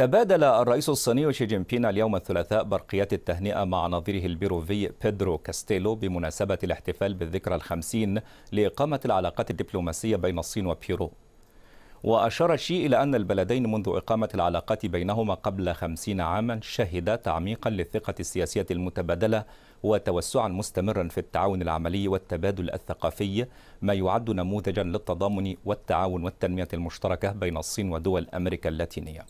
تبادل الرئيس الصيني شي جين بين اليوم الثلاثاء برقيات التهنئة مع نظيره البيروفي بيدرو كاستيلو بمناسبة الاحتفال بالذكرى الخمسين لإقامة العلاقات الدبلوماسية بين الصين وبيرو وأشار شي إلى أن البلدين منذ إقامة العلاقات بينهما قبل خمسين عاما شهد تعميقا للثقة السياسية المتبادلة وتوسعا مستمرا في التعاون العملي والتبادل الثقافي ما يعد نموذجا للتضامن والتعاون والتنمية المشتركة بين الصين ودول أمريكا اللاتينية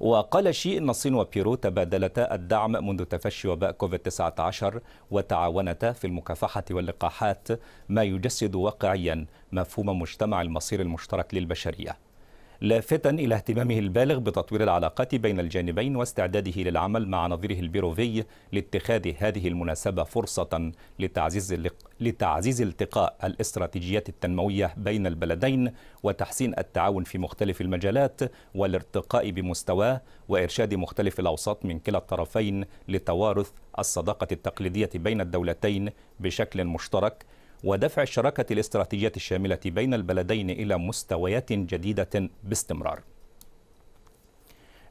وقال شي أن الصين وبيرو تبادلتا الدعم منذ تفشي وباء كوفيد-19 وتعاونتا في المكافحة واللقاحات ما يجسد واقعيا مفهوم مجتمع المصير المشترك للبشرية لافتا إلى اهتمامه البالغ بتطوير العلاقات بين الجانبين واستعداده للعمل مع نظيره البيروفي لاتخاذ هذه المناسبة فرصة لتعزيز لتعزيز التقاء الاستراتيجيات التنموية بين البلدين وتحسين التعاون في مختلف المجالات والارتقاء بمستواه وإرشاد مختلف الأوساط من كلا الطرفين لتوارث الصداقة التقليدية بين الدولتين بشكل مشترك ودفع الشراكة الاستراتيجية الشاملة بين البلدين إلى مستويات جديدة باستمرار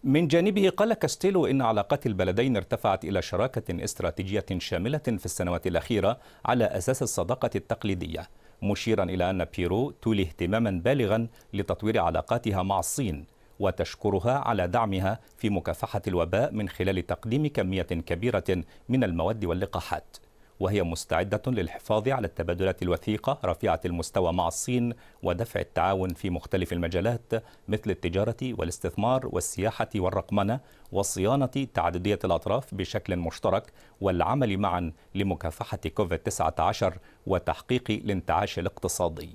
من جانبه قال كاستيلو إن علاقات البلدين ارتفعت إلى شراكة استراتيجية شاملة في السنوات الأخيرة على أساس الصداقة التقليدية مشيرا إلى أن بيرو تولي اهتماما بالغا لتطوير علاقاتها مع الصين وتشكرها على دعمها في مكافحة الوباء من خلال تقديم كمية كبيرة من المواد واللقاحات وهي مستعدة للحفاظ على التبادلات الوثيقة رفيعة المستوى مع الصين ودفع التعاون في مختلف المجالات مثل التجارة والاستثمار والسياحة والرقمنة وصيانة تعددية الأطراف بشكل مشترك والعمل معا لمكافحة كوفيد-19 وتحقيق الانتعاش الاقتصادي